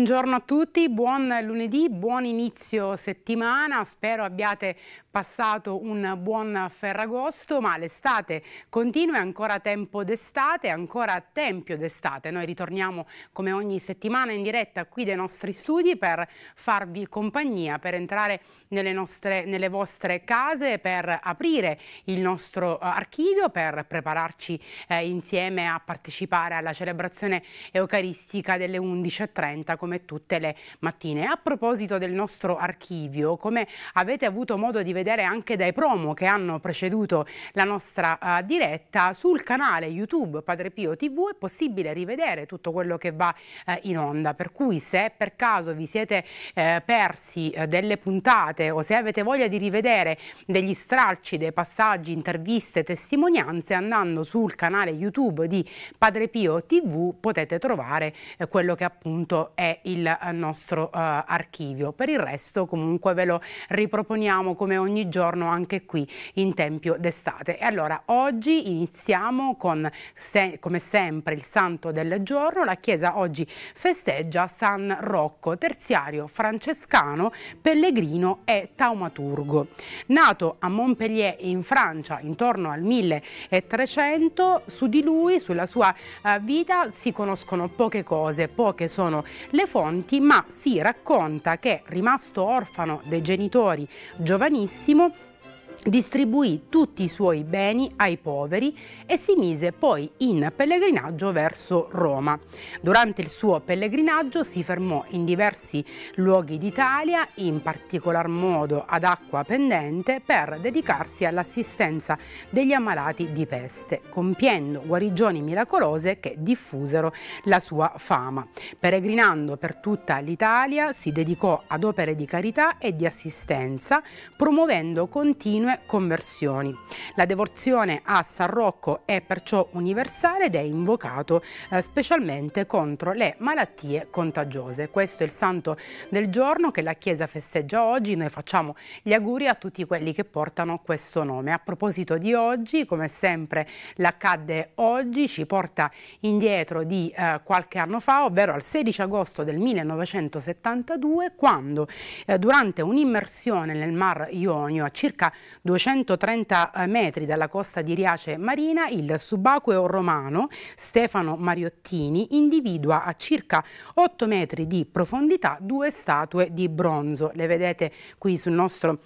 Buongiorno a tutti, buon lunedì, buon inizio settimana, spero abbiate passato un buon ferragosto, ma l'estate continua, è ancora tempo d'estate, ancora tempio d'estate. Noi ritorniamo come ogni settimana in diretta qui dai nostri studi per farvi compagnia, per entrare nelle, nostre, nelle vostre case, per aprire il nostro eh, archivio, per prepararci eh, insieme a partecipare alla celebrazione eucaristica delle 11.30 come tutte le mattine. A proposito del nostro archivio, come avete avuto modo di vedere vedere anche dai promo che hanno preceduto la nostra uh, diretta sul canale YouTube Padre Pio TV è possibile rivedere tutto quello che va uh, in onda, per cui se per caso vi siete uh, persi delle puntate o se avete voglia di rivedere degli stralci, dei passaggi, interviste, testimonianze, andando sul canale YouTube di Padre Pio TV potete trovare quello che appunto è il nostro archivio. Per il resto comunque ve lo riproponiamo come ogni ogni giorno anche qui in Tempio d'estate. E allora oggi iniziamo con, se, come sempre, il santo del giorno. La Chiesa oggi festeggia San Rocco, terziario francescano, pellegrino e taumaturgo. Nato a Montpellier in Francia intorno al 1300, su di lui, sulla sua eh, vita, si conoscono poche cose, poche sono le fonti, ma si racconta che, rimasto orfano dei genitori giovanissimi, Simón. distribuì tutti i suoi beni ai poveri e si mise poi in pellegrinaggio verso Roma. Durante il suo pellegrinaggio si fermò in diversi luoghi d'Italia, in particolar modo ad acqua pendente, per dedicarsi all'assistenza degli ammalati di peste, compiendo guarigioni miracolose che diffusero la sua fama. Peregrinando per tutta l'Italia si dedicò ad opere di carità e di assistenza, promuovendo continue continue conversioni. La devozione a San Rocco è perciò universale ed è invocato eh, specialmente contro le malattie contagiose. Questo è il santo del giorno che la Chiesa festeggia oggi. Noi facciamo gli auguri a tutti quelli che portano questo nome. A proposito di oggi, come sempre, l'accadde oggi ci porta indietro di eh, qualche anno fa, ovvero al 16 agosto del 1972, quando eh, durante un'immersione nel Mar Ionio a circa 230 eh, metri dalla costa di Riace Marina, il subacqueo romano Stefano Mariottini individua a circa 8 metri di profondità due statue di bronzo. Le vedete qui sul nostro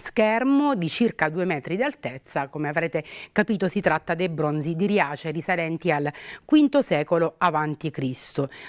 schermo di circa 2 metri di altezza, come avrete capito si tratta dei bronzi di Riace risalenti al V secolo a.C.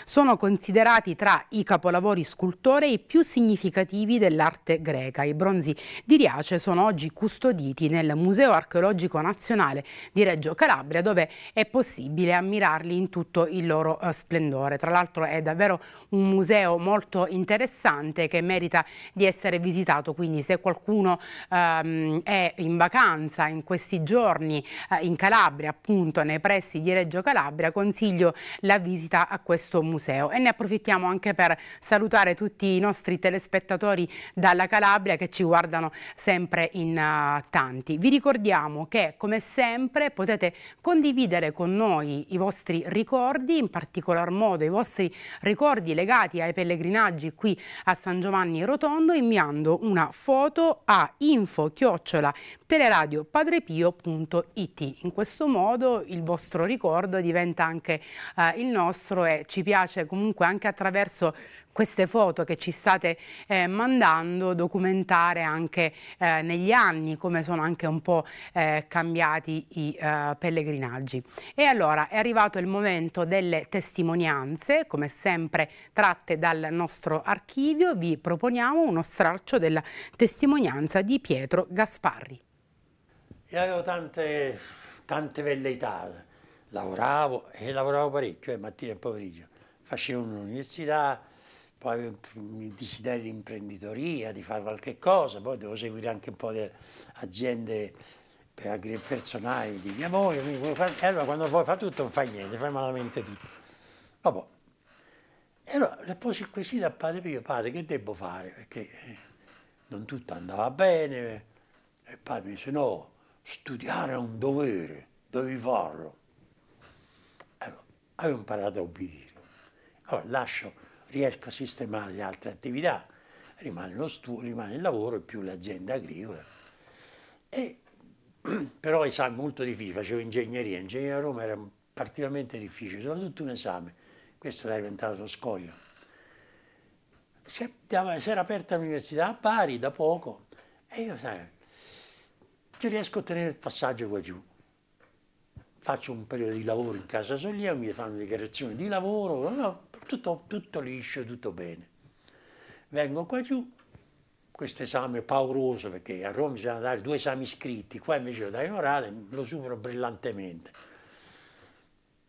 Sono considerati tra i capolavori scultorei più significativi dell'arte greca. I bronzi di Riace sono oggi custoditi nel Museo Archeologico Nazionale di Reggio Calabria dove è possibile ammirarli in tutto il loro eh, splendore. Tra l'altro è davvero un museo molto interessante che merita di essere visitato, quindi se qualcuno qualcuno ehm, è in vacanza in questi giorni eh, in Calabria, appunto nei pressi di Reggio Calabria, consiglio la visita a questo museo e ne approfittiamo anche per salutare tutti i nostri telespettatori dalla Calabria che ci guardano sempre in uh, tanti. Vi ricordiamo che come sempre potete condividere con noi i vostri ricordi, in particolar modo i vostri ricordi legati ai pellegrinaggi qui a San Giovanni Rotondo inviando una foto a info chiocciola teleradiopadrepio.it. In questo modo il vostro ricordo diventa anche eh, il nostro e ci piace comunque anche attraverso queste foto che ci state eh, mandando documentare anche eh, negli anni come sono anche un po' eh, cambiati i eh, pellegrinaggi. E allora è arrivato il momento delle testimonianze, come sempre tratte dal nostro archivio, vi proponiamo uno straccio della testimonianza di Pietro Gasparri. Io avevo tante, tante velleità, lavoravo e lavoravo parecchio, eh, mattina e pomeriggio, facevo un'università, poi desiderio di imprenditoria, di fare qualche cosa, poi devo seguire anche un po' di aziende personali di mia moglie, e allora quando poi fa tutto non fai niente, fai malamente tutto. Vabbè. E allora le pose così da padre mio, padre che devo fare? Perché eh, non tutto andava bene, e padre mi dice no, studiare è un dovere, devi farlo. Allora, avevo imparato a obbedire. Allora lascio riesco a sistemare le altre attività, rimane, lo stu- rimane il lavoro e più l'azienda agricola. E, però esami molto difficili, facevo ingegneria, ingegneria a Roma era particolarmente difficile, soprattutto un esame, questo era diventato uno scoglio. Si, era aperta l'università a Bari da poco e io sai, ci riesco a ottenere il passaggio qua giù. Faccio un periodo di lavoro in casa Solia, mi fanno dichiarazioni di lavoro, no, tutto, tutto liscio, tutto bene. Vengo qua giù, questo esame pauroso, perché a Roma bisogna dare due esami scritti, qua invece lo dai in orale, lo supero brillantemente.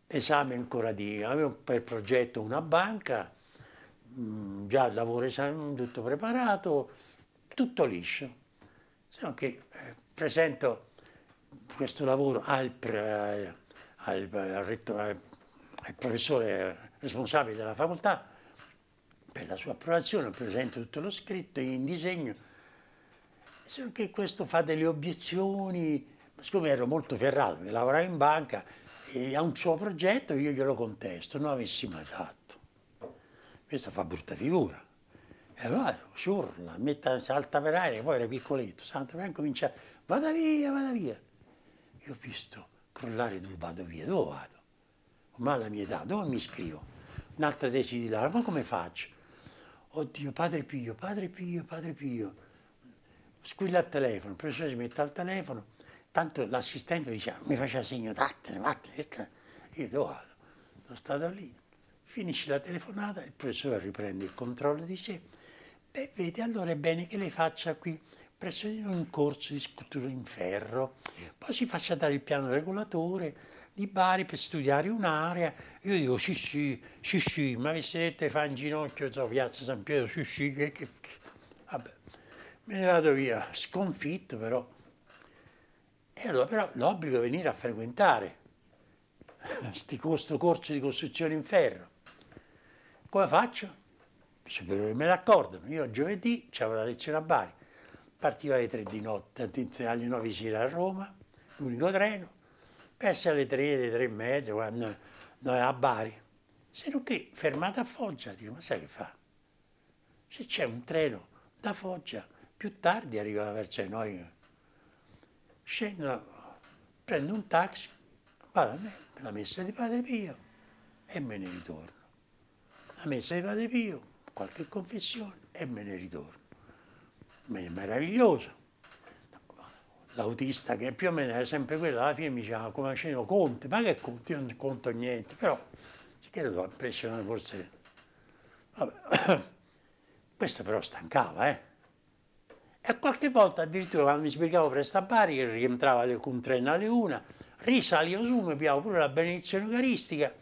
Esame ancora di... avevo per progetto una banca, mm, già il lavoro esame, tutto preparato, tutto liscio. Se che eh, presento questo lavoro al, al, al, al professore responsabile della facoltà, per la sua approvazione presento tutto lo scritto in disegno, solo che questo fa delle obiezioni, ma siccome ero molto ferrato, mi lavoravo in banca e ha un suo progetto io glielo contesto, non avessi mai fatto. Questo fa brutta figura. E allora si urla, metta, salta per aria, poi era piccoletto, salta per aria e comincia, vada via, vada via. Io ho visto crollare dove vado via, dove vado? Ma alla mia età, dove mi iscrivo? un'altra tesi di laurea, ma come faccio? Oddio, padre Pio, padre Pio, padre Pio. Squilla il telefono, il professore si mette al telefono, tanto l'assistente diceva, mi faccia segno, vattene, vattene, io devo vado. Sono stato lì, finisce la telefonata, il professore riprende il controllo di sé, beh, vede, allora è bene che lei faccia qui presso un corso di scultura in ferro, poi si faccia dare il piano regolatore, di Bari per studiare un'area. Io dico sì sì, sì sì, ma vi siete fa in ginocchio tra piazza San Pietro, sì sì, che, che, che. vabbè, me ne vado via, sconfitto però. E allora però l'obbligo è venire a frequentare questo corso di costruzione in ferro. Come faccio? I superiori me l'accordano, io giovedì avevo la lezione a Bari, partiva alle 3 di notte, alle 9 di sera a Roma, l'unico treno, verso eh, le tre, le tre e mezza, quando noi a Bari. Se non che fermata a Foggia, dico, ma sai che fa? Se c'è un treno da Foggia, più tardi arriva verso noi. Scendo, prendo un taxi, vado a me, la messa di Padre Pio e me ne ritorno. La messa di Padre Pio, qualche confessione e me ne ritorno. Meraviglioso l'autista che più o meno era sempre quello, alla fine mi diceva ah, come ceno Conte, ma che Conte? Io non conto niente, però si credo l'ho impressionato forse. Vabbè. Questo però stancava, eh. E qualche volta addirittura quando mi spiegavo presto a Bari, che rientrava alle, un treno alle una, risalivo su, mi piavo pure la benedizione eucaristica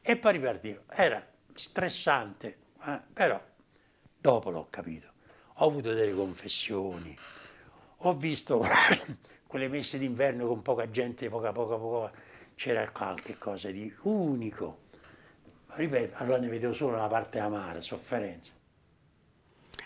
e poi ripartivo. Era stressante, eh? però dopo l'ho capito. Ho avuto delle confessioni, ho visto quelle messe d'inverno con poca gente, poca, poca, poca, c'era qualche cosa di unico. Ripeto, allora ne vedevo solo la parte amara, sofferenza.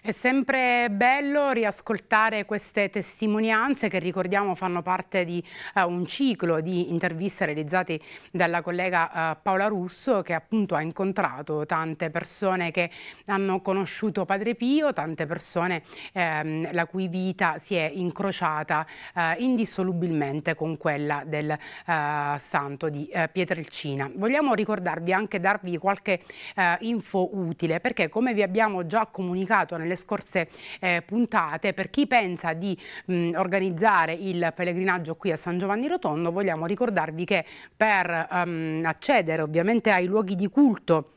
È sempre bello riascoltare queste testimonianze che ricordiamo fanno parte di uh, un ciclo di interviste realizzate dalla collega uh, Paola Russo che appunto ha incontrato tante persone che hanno conosciuto Padre Pio, tante persone ehm, la cui vita si è incrociata eh, indissolubilmente con quella del eh, santo di eh, Pietrelcina. Vogliamo ricordarvi anche darvi qualche eh, info utile perché come vi abbiamo già comunicato nelle nelle scorse eh, puntate, per chi pensa di mh, organizzare il pellegrinaggio qui a San Giovanni Rotondo, vogliamo ricordarvi che per um, accedere ovviamente ai luoghi di culto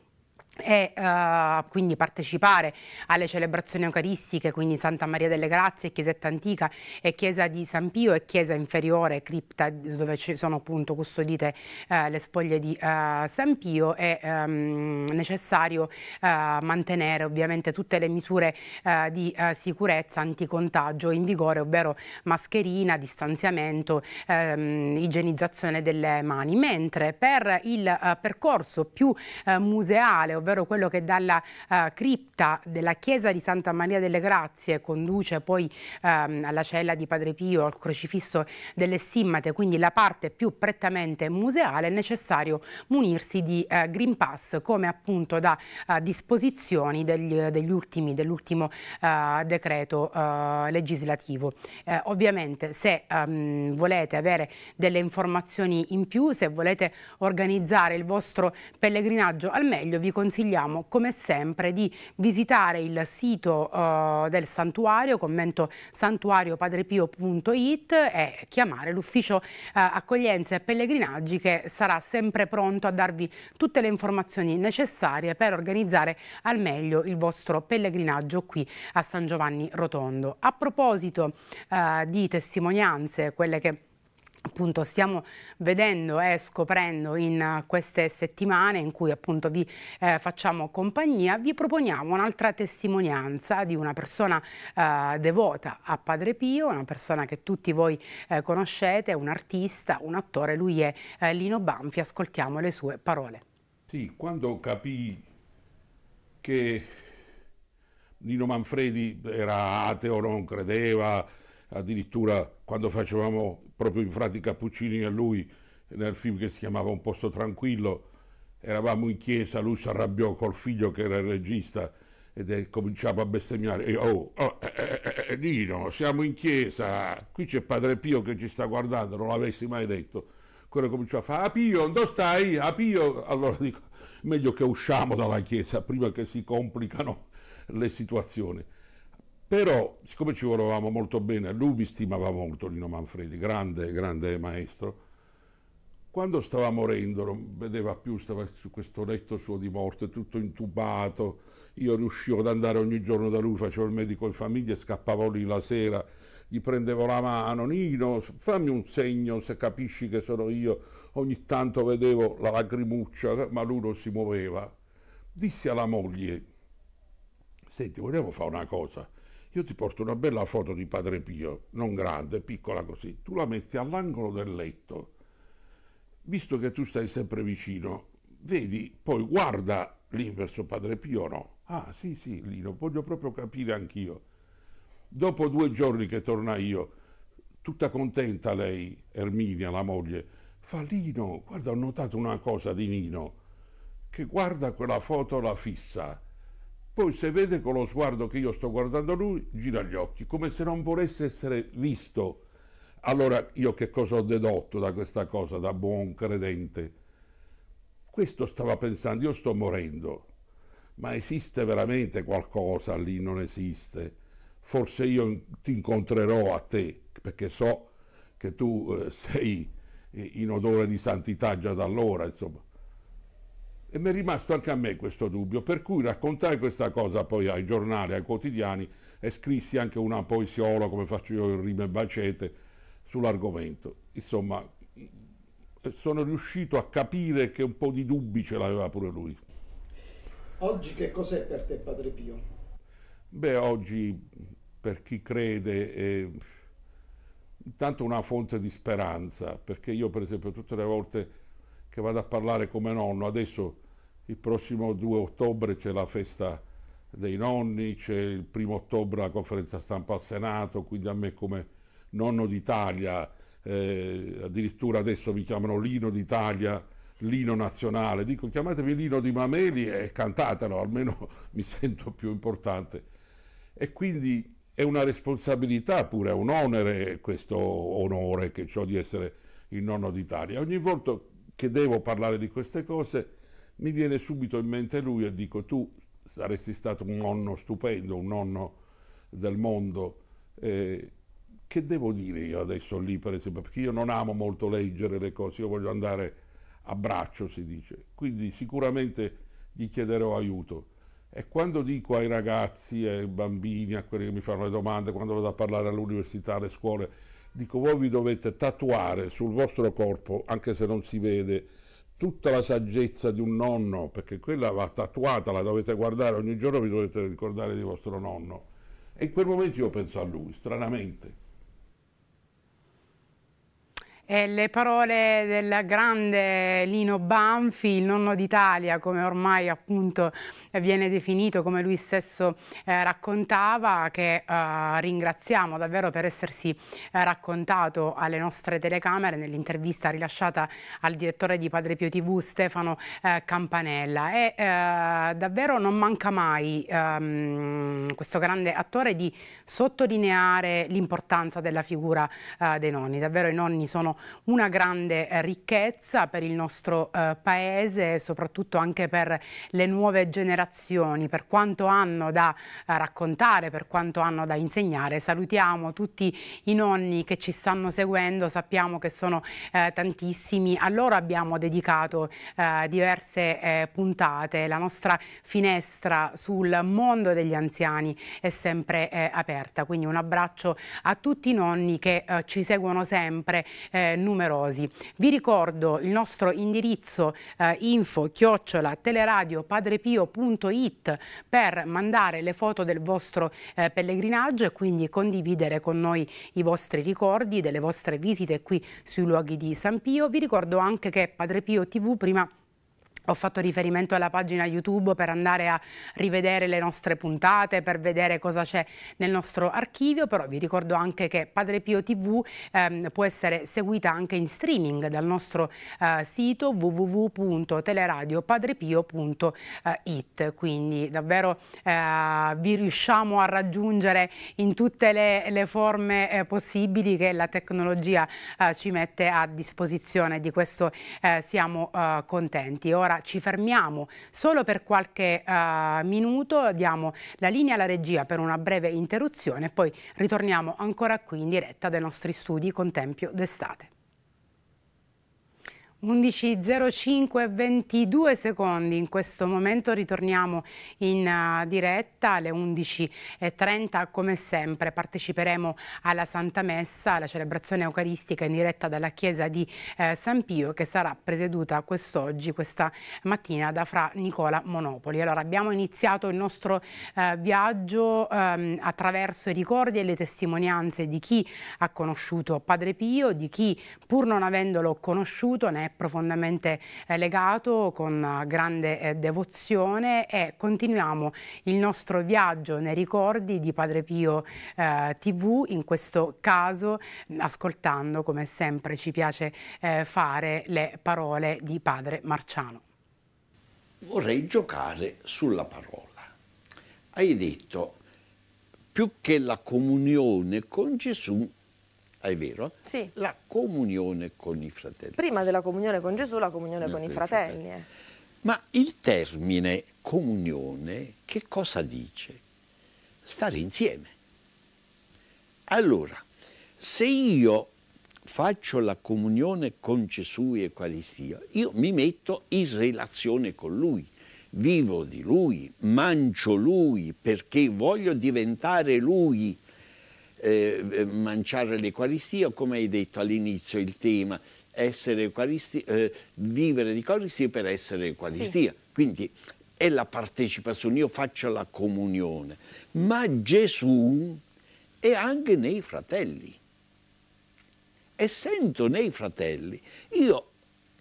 e uh, quindi partecipare alle celebrazioni eucaristiche, quindi Santa Maria delle Grazie, Chiesetta Antica e Chiesa di San Pio e Chiesa Inferiore, cripta dove ci sono appunto custodite uh, le spoglie di uh, San Pio, è um, ehm, necessario mantenere ovviamente tutte le misure di sicurezza anticontagio in vigore, ovvero mascherina, distanziamento, um, igienizzazione delle mani, mentre per il percorso più museale ovvero quello che dalla uh, cripta della chiesa di Santa Maria delle Grazie conduce poi um, alla cella di Padre Pio, al crocifisso delle stimmate, quindi la parte più prettamente museale, è necessario munirsi di uh, Green Pass come appunto da uh, disposizioni degli, degli ultimi, dell'ultimo decreto legislativo. ovviamente se um, volete avere delle informazioni in più, se volete organizzare il vostro pellegrinaggio al meglio, vi consiglio consigliamo come sempre di visitare il sito uh, del santuario, commento santuariopadrepio.it e chiamare l'ufficio uh, eh, accoglienza e pellegrinaggi che sarà sempre pronto a darvi tutte le informazioni necessarie per organizzare al meglio il vostro pellegrinaggio qui a San Giovanni Rotondo. A proposito uh, di testimonianze, quelle che appunto stiamo vedendo e eh, scoprendo in eh, queste settimane in cui appunto vi eh, facciamo compagnia, vi proponiamo un'altra testimonianza di una persona eh, devota a Padre Pio, una persona che tutti voi eh, conoscete, un artista, un attore, lui è eh, Lino Banfi, ascoltiamo le sue parole. Sì, quando capì che Nino Manfredi era ateo, non credeva, addirittura quando facevamo proprio i frati Cappuccini a lui, nel film che si chiamava Un posto tranquillo, eravamo in chiesa, lui si arrabbiò col figlio che era il regista ed è, cominciava a bestemmiare, e, oh, oh eh eh, eh, eh, eh, Nino, siamo in chiesa, qui c'è Padre Pio che ci sta guardando, non l'avessi mai detto. Quello cominciò a fare, Apio, ah, dove stai? Apio, ah, allora dico, meglio che usciamo dalla chiesa prima che si complicano le situazioni. Però, siccome ci volevamo molto bene, lui mi stimava molto Lino Manfredi, grande, grande maestro, quando stava morendo, non vedeva più, stava su questo letto suo di morte, tutto intubato, io riuscivo ad andare ogni giorno da lui, facevo il medico in famiglia, scappavo lì la sera, gli prendevo la mano, Nino, fammi un segno se capisci che sono io, ogni tanto vedevo la lacrimuccia, ma lui non si muoveva. Dissi alla moglie, senti, vogliamo fare una cosa, io ti porto una bella foto di Padre Pio, non grande, piccola così, tu la metti all'angolo del letto, visto che tu stai sempre vicino, vedi, poi guarda lì verso Padre Pio no. Ah sì sì, lì lo voglio proprio capire anch'io. Dopo due giorni che torna io, tutta contenta lei, Erminia, la moglie, fa Lino, guarda ho notato una cosa di Nino, che guarda quella foto la fissa poi se vede con lo sguardo che io sto guardando lui, gira gli occhi, come se non volesse essere visto. Allora io che cosa ho dedotto da questa cosa, da buon credente? Questo stava pensando, io sto morendo, ma esiste veramente qualcosa lì? Non esiste. Forse io ti incontrerò a te, perché so che tu eh, sei in odore di santità già da allora, insomma. E mi è rimasto anche a me questo dubbio, per cui raccontai questa cosa poi ai giornali, ai quotidiani e scrissi anche una poesiola, come faccio io in rime bacete, sull'argomento. Insomma, sono riuscito a capire che un po' di dubbi ce l'aveva pure lui. Oggi che cos'è per te Padre Pio? Beh, oggi per chi crede è intanto una fonte di speranza, perché io per esempio tutte le volte che vado a parlare come nonno. Adesso il prossimo 2 ottobre c'è la festa dei nonni, c'è il primo ottobre la conferenza stampa al Senato, quindi a me come nonno d'Italia, eh, addirittura adesso mi chiamano Lino d'Italia, Lino nazionale, dico chiamatemi Lino di Mameli e cantatelo, almeno mi sento più importante. E quindi è una responsabilità pure, è un onere questo onore che ho di essere il nonno d'Italia. Ogni volta che devo parlare di queste cose, mi viene subito in mente lui e dico tu saresti stato un nonno stupendo, un nonno del mondo. Eh, che devo dire io adesso lì, per esempio, perché io non amo molto leggere le cose, io voglio andare a braccio, si dice. Quindi sicuramente gli chiederò aiuto. E quando dico ai ragazzi, ai bambini, a quelli che mi fanno le domande, quando vado a parlare all'università, alle scuole, dico voi vi dovete tatuare sul vostro corpo, anche se non si vede, tutta la saggezza di un nonno, perché quella va tatuata, la dovete guardare ogni giorno, vi dovete ricordare di vostro nonno. E in quel momento io penso a lui, stranamente. E le parole del grande Lino Banfi, il nonno d'Italia, come ormai appunto eh, viene definito, come lui stesso eh, raccontava, che eh, ringraziamo davvero per essersi eh, raccontato alle nostre telecamere nell'intervista rilasciata al direttore di Padre Pio TV Stefano eh, Campanella e eh, davvero non manca mai ehm, questo grande attore di sottolineare l'importanza della figura dei nonni, davvero i nonni sono una grande ricchezza per il nostro paese soprattutto anche per le nuove generazioni relazioni, per quanto hanno da eh, raccontare, per quanto hanno da insegnare. Salutiamo tutti i nonni che ci stanno seguendo, sappiamo che sono eh, tantissimi, a loro abbiamo dedicato eh, diverse eh, puntate, la nostra finestra sul mondo degli anziani è sempre eh, aperta, quindi un abbraccio a tutti i nonni che eh, ci seguono sempre numerosi. Vi ricordo il nostro indirizzo info chiocciola teleradiopio.com www.pellegrinaggio.it per mandare le foto del vostro eh, pellegrinaggio e quindi condividere con noi i vostri ricordi delle vostre visite qui sui luoghi di San Pio. Vi ricordo anche che Padre Pio TV prima ho fatto riferimento alla pagina YouTube per andare a rivedere le nostre puntate, per vedere cosa c'è nel nostro archivio, però vi ricordo anche che Padre Pio TV ehm, può essere seguita anche in streaming dal nostro eh, sito www.teleradiopadrepio.it. Quindi davvero eh, vi riusciamo a raggiungere in tutte le, le forme eh, possibili che la tecnologia eh, ci mette a disposizione, di questo eh, siamo eh, contenti. Ora ci fermiamo solo per qualche uh, minuto, diamo la linea alla regia per una breve interruzione e poi ritorniamo ancora qui in diretta dai nostri studi con Tempio d'estate. 11.05 22 secondi, in questo momento ritorniamo in eh, diretta alle 11.30 come sempre, parteciperemo alla Santa Messa, alla celebrazione eucaristica in diretta dalla Chiesa di eh, San Pio che sarà presieduta quest'oggi, questa mattina da Fra Nicola Monopoli. Allora abbiamo iniziato il nostro eh, viaggio ehm, attraverso i ricordi e le testimonianze di chi ha conosciuto Padre Pio, di chi pur non avendolo conosciuto ne è è profondamente eh, legato con eh, grande eh, devozione e continuiamo il nostro viaggio nei ricordi di Padre Pio TV, in questo caso mm, ascoltando come sempre ci piace fare le parole di Padre Marciano. Vorrei giocare sulla parola. Hai detto più che la comunione con Gesù è vero? Sì. La comunione con i fratelli. Prima della comunione con Gesù, la comunione no, eh, con i fratelli. fratelli. Eh. Ma il termine comunione che cosa dice? Stare insieme. Allora, se io faccio la comunione con Gesù e Eucaristia, io mi metto in relazione con Lui, vivo di Lui, mangio Lui perché voglio diventare Lui eh, eh, mangiare l'Eucaristia, come hai detto all'inizio, il tema essere eh, vivere di Eucaristia per essere Eucaristia. Sì. Quindi è la partecipazione, io faccio la comunione. Ma Gesù è anche nei fratelli. Essendo nei fratelli, io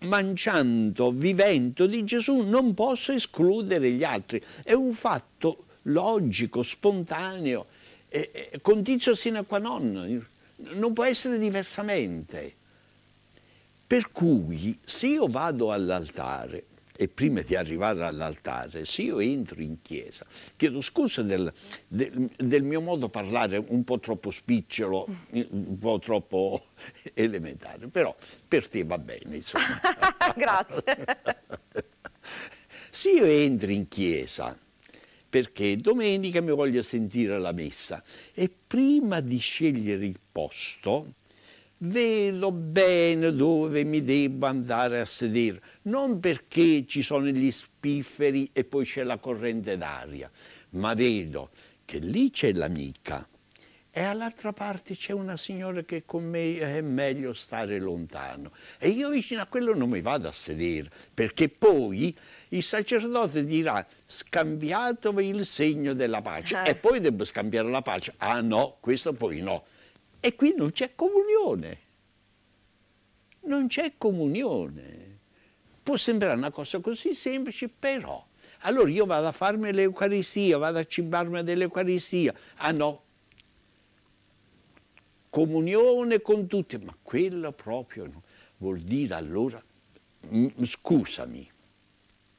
mangiando, vivendo di Gesù non posso escludere gli altri. È un fatto logico, spontaneo eh, eh condizio sine qua non, non può essere diversamente. Per cui se io vado all'altare, e prima di arrivare all'altare, se io entro in chiesa, chiedo scusa del, del, del, mio modo di parlare un po' troppo spicciolo, eh, un po' troppo elementare, però per te va bene, insomma. Grazie. se io entro in chiesa perché domenica mi voglio sentire alla messa e prima di scegliere il posto vedo bene dove mi debbo andare a sedere, non perché ci sono gli spifferi e poi c'è la corrente d'aria, ma vedo che lì c'è l'amica e all'altra parte c'è una signora che con me è meglio stare lontano e io vicino a quello non mi vado a sedere perché poi il sacerdote dirà scambiatevi il segno della pace eh. e poi devo scambiare la pace. Ah no, questo poi no. E qui non c'è comunione. Non c'è comunione. Può sembrare una cosa così semplice, però. Allora io vado a farmi l'Eucaristia, vado a cibarmi dell'Eucaristia. Ah no, comunione con tutti, ma quello proprio no. Vuol dire allora, scusami,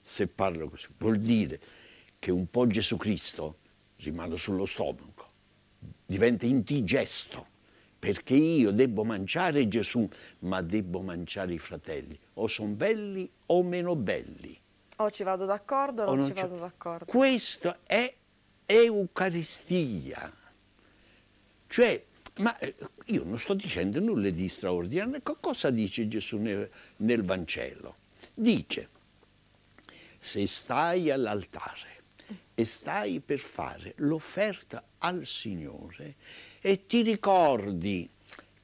se parlo così, vuol dire che un po' Gesù Cristo, rimane sullo stomaco, diventa indigesto, perché io devo mangiare Gesù, ma devo mangiare i fratelli, o sono belli o meno belli. O ci vado d'accordo o, non, non ci vado d'accordo. Questa è Eucaristia. Cioè, ma eh, io non sto dicendo nulla di straordinario. Cosa dice Gesù nel, nel Vangelo? Dice, se stai all'altare e stai per fare l'offerta al Signore e ti ricordi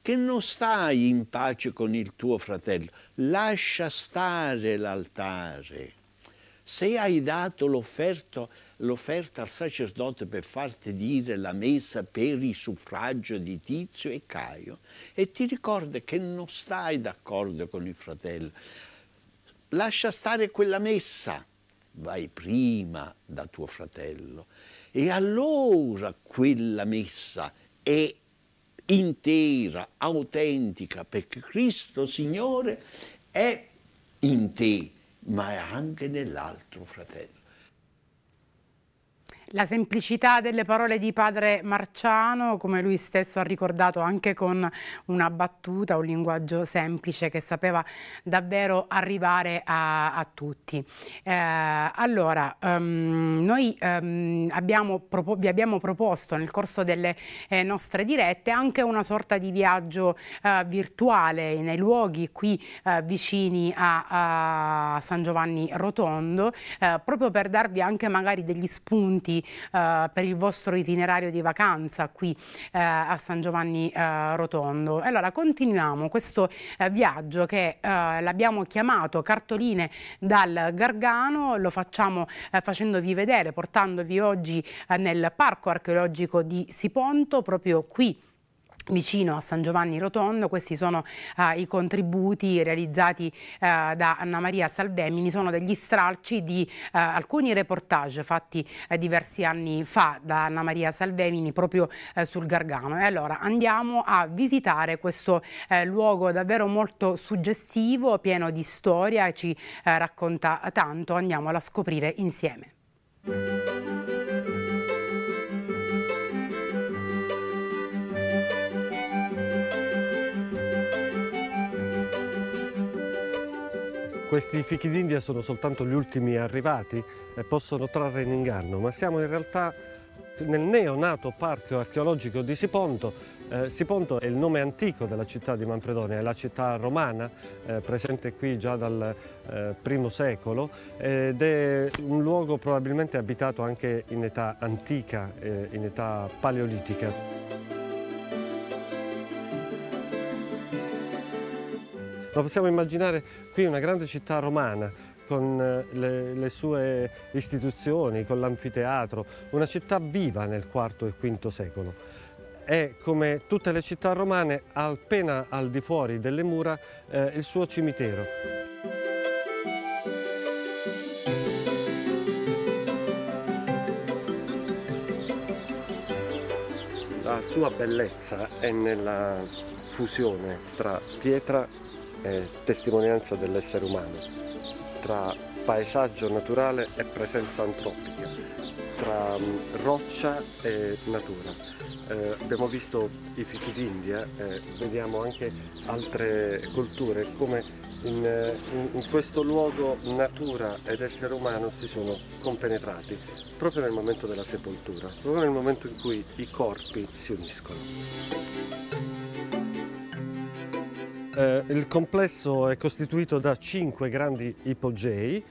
che non stai in pace con il tuo fratello, lascia stare l'altare. Se hai dato l'offerta al sacerdote per farti dire la messa per il suffragio di Tizio e Caio e ti ricordi che non stai d'accordo con il fratello, lascia stare quella messa, vai prima da tuo fratello. E allora quella messa è intera, autentica, perché Cristo Signore è in te, ma è anche nell'altro fratello. La semplicità delle parole di padre Marciano, come lui stesso ha ricordato anche con una battuta, un linguaggio semplice che sapeva davvero arrivare a, a tutti. Eh, allora, um, noi um, abbiamo vi abbiamo proposto nel corso delle eh, nostre dirette anche una sorta di viaggio eh, virtuale nei luoghi qui eh, vicini a, a, San Giovanni Rotondo, eh, proprio per darvi anche magari degli spunti consigli eh, per il vostro itinerario di vacanza qui eh, a San Giovanni eh, Rotondo. Allora continuiamo questo eh, viaggio che eh, l'abbiamo chiamato Cartoline dal Gargano, lo facciamo eh, facendovi vedere, portandovi oggi nel Parco Archeologico di Siponto, proprio qui vicino a San Giovanni Rotondo, questi sono uh, i contributi realizzati uh, da Anna Maria Salvemini, sono degli stralci di uh, alcuni reportage fatti eh, diversi anni fa da Anna Maria Salvemini proprio sul Gargano. E allora andiamo a visitare questo luogo davvero molto suggestivo, pieno di storia, ci racconta tanto, andiamo a scoprire insieme. Questi fichi d'India sono soltanto gli ultimi arrivati e possono trarre in inganno, ma siamo in realtà nel neonato parco archeologico di Siponto. Eh, Siponto è il nome antico della città di Manfredonia, è la città romana eh, presente qui già dal eh, I secolo ed è un luogo probabilmente abitato anche in età antica, in età paleolitica. Lo possiamo immaginare qui una grande città romana con eh, le, le sue istituzioni, con l'anfiteatro, una città viva nel IV e V secolo. E come tutte le città romane, appena al di fuori delle mura, eh, il suo cimitero. La sua bellezza è nella fusione tra pietra è testimonianza dell'essere umano, tra paesaggio naturale e presenza antropica, tra mm, roccia e natura. Eh, abbiamo visto i fichi d'India, eh, vediamo anche altre culture, come in, eh, in, in, questo luogo natura ed essere umano si sono compenetrati, proprio nel momento della sepoltura, proprio nel momento in cui i corpi si uniscono. Eh, il complesso è costituito da cinque grandi ipogei,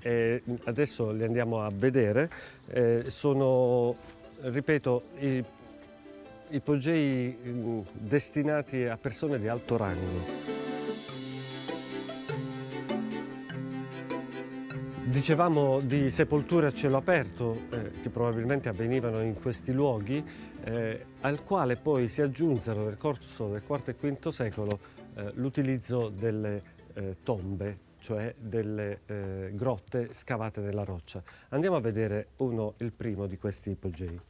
eh, adesso li andiamo a vedere. Eh, sono, ripeto, i, ipogei mm, destinati a persone di alto rango. Dicevamo di sepolture a cielo aperto, eh, che probabilmente avvenivano in questi luoghi, eh, al quale poi si aggiunsero nel corso del IV e V secolo eh, l'utilizzo delle eh, tombe, cioè delle eh, grotte scavate nella roccia. Andiamo a vedere uno, il primo di questi ipogei.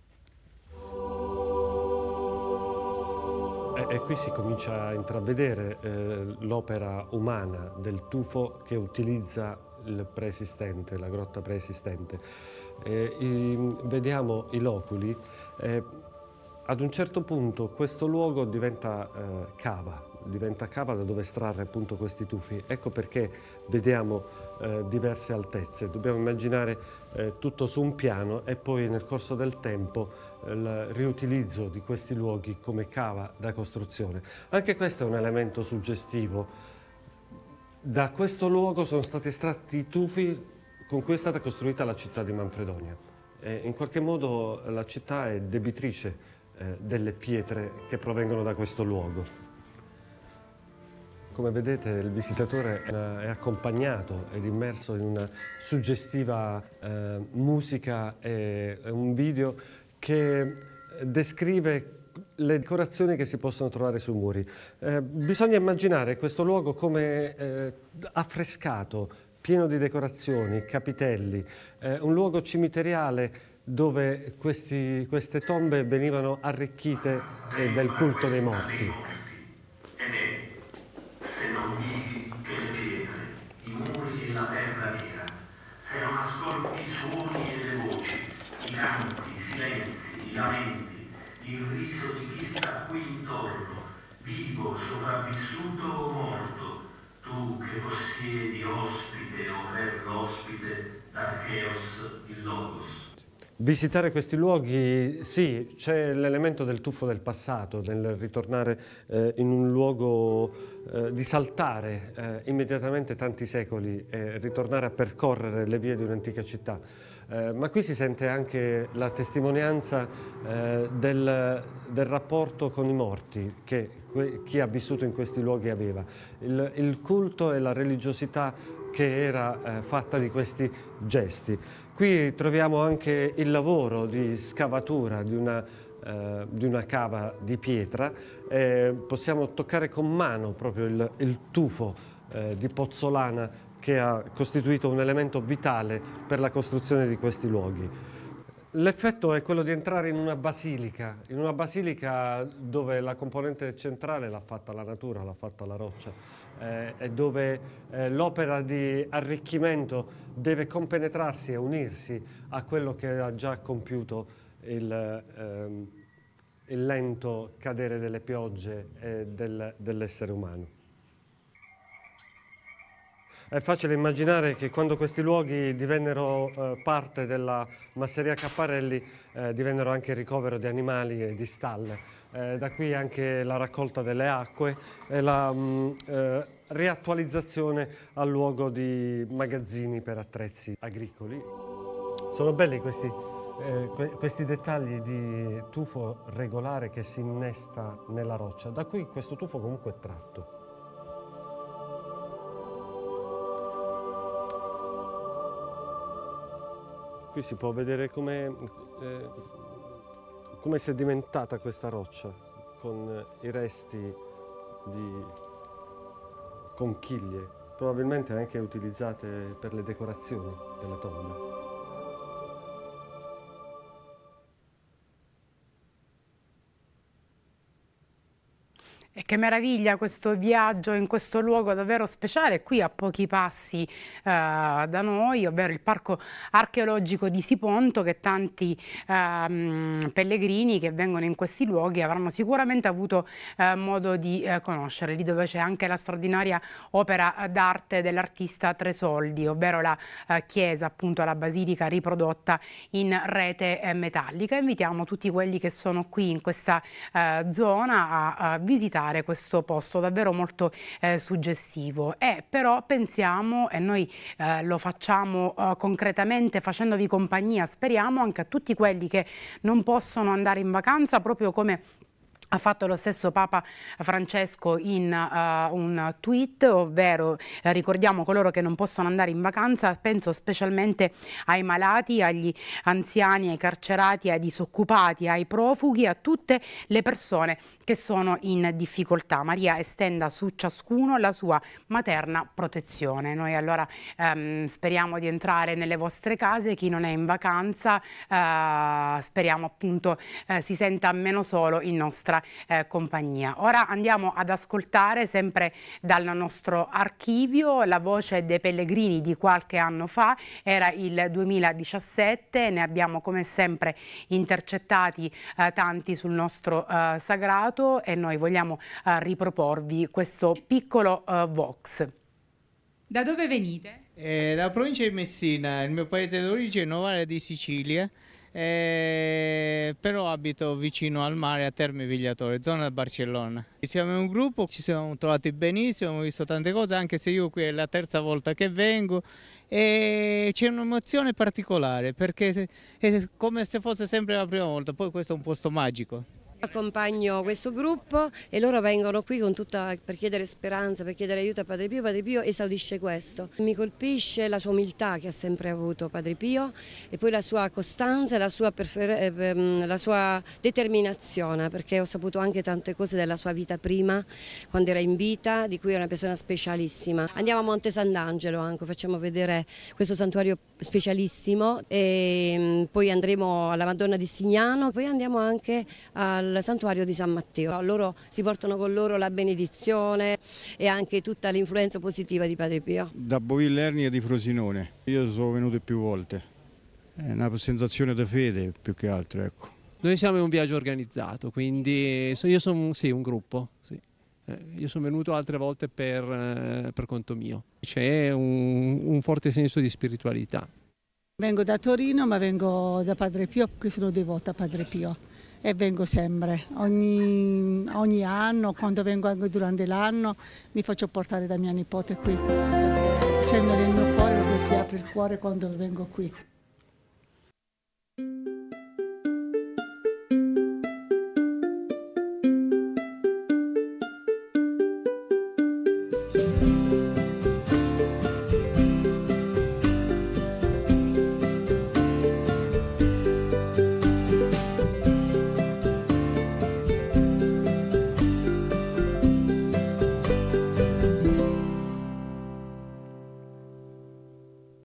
E, e qui si comincia a intravedere eh, l'opera umana del tufo che utilizza il preesistente, la grotta preesistente. I, ehm, vediamo i loculi eh, ad un certo punto questo luogo diventa eh, cava, diventa cava da dove estrarre appunto questi tufi. Ecco perché vediamo eh, diverse altezze, dobbiamo immaginare eh, tutto su un piano e poi nel corso del tempo eh, il riutilizzo di questi luoghi come cava da costruzione. Anche questo è un elemento suggestivo. Da questo luogo sono stati estratti i tufi con cui è stata costruita la città di Manfredonia. E in qualche modo la città è debitrice eh, delle pietre che provengono da questo luogo. Come vedete il visitatore eh, è accompagnato ed immerso in una suggestiva eh, musica e un video che eh, descrive le decorazioni che si possono trovare sui muri. Eh, bisogna immaginare questo luogo come eh, affrescato, pieno di decorazioni, capitelli, eh, un luogo cimiteriale dove questi, queste tombe venivano arricchite del culto dei morti. sopravvissuto o morto, tu che possiedi ospite o per l'ospite d'Archeos il Logos. Visitare questi luoghi, sì, c'è l'elemento del tuffo del passato, del ritornare eh, in un luogo, eh, di saltare eh, immediatamente tanti secoli e ritornare a percorrere le vie di un'antica città. Eh, ma qui si sente anche la testimonianza eh, del, del, rapporto con i morti che chi ha vissuto in questi luoghi aveva. Il, il culto e la religiosità che era eh, fatta di questi gesti. Qui troviamo anche il lavoro di scavatura di una eh, di una cava di pietra, eh, possiamo toccare con mano proprio il, il tufo eh, di pozzolana che ha costituito un elemento vitale per la costruzione di questi luoghi. L'effetto è quello di entrare in una basilica, in una basilica dove la componente centrale l'ha fatta la natura, l'ha fatta la roccia, eh, e dove eh, l'opera di arricchimento deve compenetrarsi e unirsi a quello che ha già compiuto il, ehm, il lento cadere delle piogge e eh, del, dell'essere umano. È facile immaginare che quando questi luoghi divennero eh, parte della masseria Capparelli eh, divennero anche ricovero di animali e di stalle. Eh, da qui anche la raccolta delle acque e la mh, mm, eh, riattualizzazione al luogo di magazzini per attrezzi agricoli. Sono belli questi, eh, que questi dettagli di tufo regolare che si innesta nella roccia, da qui questo tufo comunque è tratto. Qui si può vedere come, eh, come si è diventata questa roccia con eh, i resti di conchiglie, probabilmente anche utilizzate per le decorazioni della tomba. Che meraviglia questo viaggio in questo luogo davvero speciale, qui a pochi passi eh, da noi, ovvero il parco archeologico di Siponto, che tanti eh, pellegrini che vengono in questi luoghi avranno sicuramente avuto eh, modo di eh, conoscere, lì dove c'è anche la straordinaria opera d'arte dell'artista Tresoldi, ovvero la eh, chiesa, appunto la basilica riprodotta in rete eh, metallica. Invitiamo tutti quelli che sono qui in questa zona a, a visitare vedere questo posto davvero molto eh, suggestivo e però pensiamo e noi eh, lo facciamo eh, concretamente facendovi compagnia speriamo anche a tutti quelli che non possono andare in vacanza proprio come ha fatto lo stesso Papa Francesco in uh, un tweet, ovvero eh, ricordiamo coloro che non possono andare in vacanza, penso specialmente ai malati, agli anziani, ai carcerati, ai disoccupati, ai profughi, a tutte le persone che sono in difficoltà. Maria estenda su ciascuno la sua materna protezione. Noi allora ehm, speriamo di entrare nelle vostre case, chi non è in vacanza eh, speriamo appunto eh, si senta meno solo in nostra eh, compagnia. Ora andiamo ad ascoltare sempre dal nostro archivio la voce dei pellegrini di qualche anno fa, era il 2017, ne abbiamo come sempre intercettati eh, tanti sul nostro eh, sagrato passato e noi vogliamo uh, riproporvi questo piccolo uh, Vox. Da dove venite? Eh, la provincia di Messina, il mio paese d'origine è Novara di Sicilia, eh, però abito vicino al mare a Terme Vigliatore, zona di Barcellona. Siamo in un gruppo, ci siamo trovati benissimo, abbiamo visto tante cose, anche se io qui è la terza volta che vengo e c'è un'emozione particolare perché è come se fosse sempre la prima volta, poi questo è un posto magico. Accompagno questo gruppo e loro vengono qui tutta, per chiedere speranza, per chiedere aiuto a Padre Pio. Padre Pio esaudisce questo. Mi colpisce la sua umiltà che ha sempre avuto Padre Pio e poi la sua costanza e la sua, eh, mm, la sua determinazione perché ho saputo anche tante cose della sua vita prima, quando era in vita, di cui è una persona specialissima. Andiamo a Monte Sant'Angelo anche, facciamo vedere questo santuario specialissimo e mm, poi andremo alla Madonna di Signano, poi andiamo anche al al santuario di San Matteo. Loro si portano con loro la benedizione e anche tutta l'influenza positiva di Padre Pio. Da Boville Ernia di Frosinone, io sono venuto più volte, è una sensazione di fede più che altro. Ecco. Noi siamo in un viaggio organizzato, quindi io sono sì, un gruppo. Sì. Eh, io sono venuto altre volte per, eh, per conto mio. C'è un, un forte senso di spiritualità. Vengo da Torino ma vengo da Padre Pio perché sono devota a Padre Pio e vengo sempre. Ogni, ogni anno, quando vengo anche durante l'anno, mi faccio portare da mia nipote qui. Essendo nel mio cuore, si apre il cuore quando vengo qui.